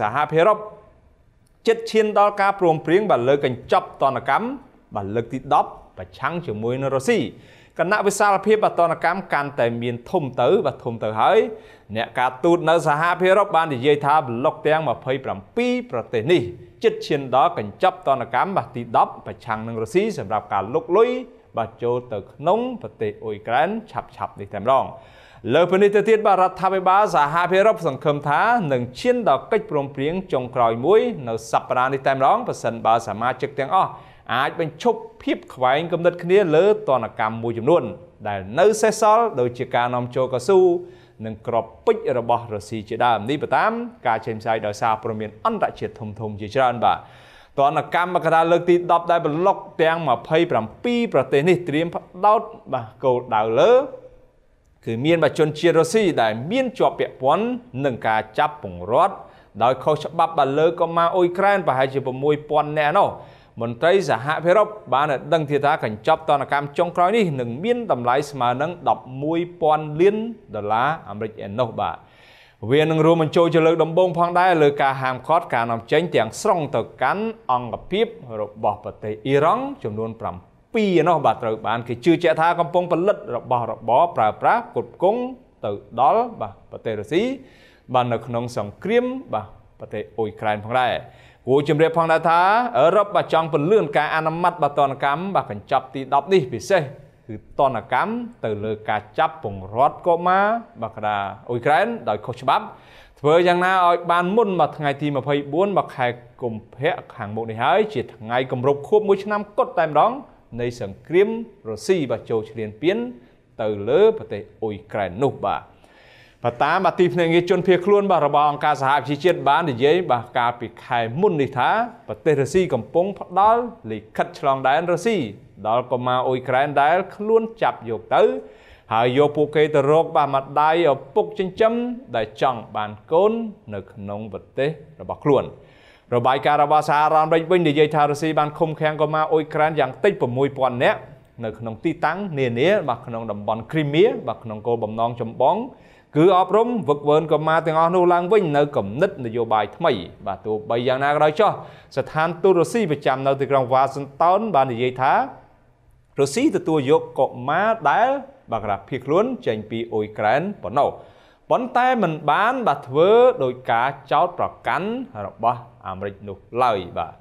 សហភាពអឺរ៉ុបចិត្តឈានដល់ការព្រមព្រៀងបាទលើកញ្ចប់តនកម្មបាទលើកទី10ប្រឆាំងជាមួយនឹងរុស្ស៊ីគណៈវិសាលភាពបាទតនកម្មកាន់តែមានធំទៅបាទធំទៅហើយ អ្នកការទូតនៅសហភាពអឺរ៉ុបបាននិយាយថាប្លុកទាំង27ប្រទេសនេះចិត្តឈានដល់កញ្ចប់តនកម្មបាទទី10ប្រឆាំងនឹងរុស្ស៊ីសម្រាប់ការលុកលុយបាទចូលទៅក្នុងប្រទេសអ៊ុយក្រែនឆាប់ៗនេះតែម្ដងលើពីនេះទៅទៀតបាទរដ្ឋាភិបាលសហភាពអឺរ៉ុបសង្ឃឹមថានឹងឈានដល់កិច្ចព្រមព្រៀងចុងក្រោយមួយនៅសប្តាហ៍នេះតែម្ដងប៉ះសិនបើសមាជិកទាំងអស់អាចបញ្ឈប់ភាពខ្វែងគំនិតគ្នាលើតនកម្មមួយចំនួនដែលនៅសេសសល់ដូចជាការនាំចូលកស៊ូនិងក្របពេជ្ររបស់រុស្ស៊ីជាដើមនេះតាមការចេញផ្សាយដោយសារព័ត៌មានអន្តរជាតិធំធំជាច្រើនបាទតនកម្មកថាលើកទី10ដែលប្លុកទាំង27ប្រទេសនេះត្រៀមផ្ដោតបាទគោលដៅលើគឺមានបជនជាតិរុស្ស៊ីដែលមានជាប់ពាក់ព័ន្ធនឹងការចាប់ពង្រត់ដោយខុសច្បាប់បើលើកូម៉ាអ៊ុយក្រែនប្រហែលជា6000នាក់នោះមន្ត្រីសហភាពអឺរ៉ុបបានដឹងធាថាកញ្ចប់តនកម្មចុងក្រោយនេះនឹងមានតម្លៃស្មើនឹង11000លានដុល្លារអាមេរិកឯនោះបាទវានឹងរួមបញ្ចូលជាលើកដំបូងផងដែរលើការហាមឃាត់ការនាំចេញទាំងស្រុងទៅកាន់អង្គភាព របស់ប្រទេសអ៊ីរ៉ង់ចំនួន7ពីរឯណោះបាទត្រូវបានគេជឿជាក់ថាកំពុងផលិតរបស់របរប្រើប្រាស់គ្រប់គង់ទៅដល់បាទប្រទេសរុស្ស៊ីបាននៅក្នុងសង្គ្រាមបាទប្រទេសអ៊ុយក្រែនផងដែរគួរជំរាប ផងដែរថាអឺរ៉ុបបាទចង់ពលឿនការអនុម័តបាទតនកម្មបាទកញ្ចប់ទី10នេះពិសេសគឺតនកម្មទៅលើការចាប់ពង្រត់កុមារបាទកដាអ៊ុយក្រែន ដោយខុសច្បាប់ធ្វើយ៉ាងណាឲ្យបានមុនមកថ្ងៃទី24មកខែកុម្ភៈខាងមុខនេះហើយជា ថ្ងៃគម្រប់ខួប1ឆ្នាំគត់តែម្ដងនៃសង្គ្រាមរុស្ស៊ីបាទចូលឈ្លានពាន ទៅលើប្រទេសអ៊ុយក្រែននោះបាទបាទតាមអធិភ្នាក់ងារជនភៀសខ្លួន បាទរបស់អង្គការសហប្រជាជាតិបាននិយាយបាទកាលពីខែមុននេះថាប្រទេសរុស្ស៊ីកំពុងផ្ដល់លិខិតឆ្លងដែនរុស្ស៊ីដល់កុមារអ៊ុយក្រែនដែល ខ្លួនចាប់យកទៅ ហើយយកពួកគេទៅរកបាទម្ដាយឪពុកចិញ្ចឹមដែលចង់បានកូន នៅ ក្នុងប្រទេសរបស់ខ្លួន។របាយការណ៍របស់សហរដ្ឋអាមេរិកវិញនិយាយថារុស្ស៊ីបានឃុំឃាំងកុមារអ៊ុយក្រែនយ៉ាងតិច6000នាក់នៅក្នុងទីតាំងនានាបាទក្នុងតំបន់គ្រីមៀបាទក្នុងគោលបំណងចម្បងគឺអប់រំវឹកវើនកុមារទាំងអស់នោះឡើងវិញ នៅគំនិត នយោបាយថ្មីបាទទោះបីយ៉ាងណាក៏ដោយចុះស្ថានទូតរុស្ស៊ីប្រចាំនៅទីក្រុងវ៉ាស៊ីនតោនបាននិយាយថារុស្ស៊ីទទួលយកកុមារដែលបាក្រាភៀខ្លួនចេញពីអ៊ុយក្រែនប៉ុណ្ណោះប៉ុន្តែมันបានបាទធ្វើដោយការចោតប្រកាន់របស់អាមេរិកនោះឡើយបាទ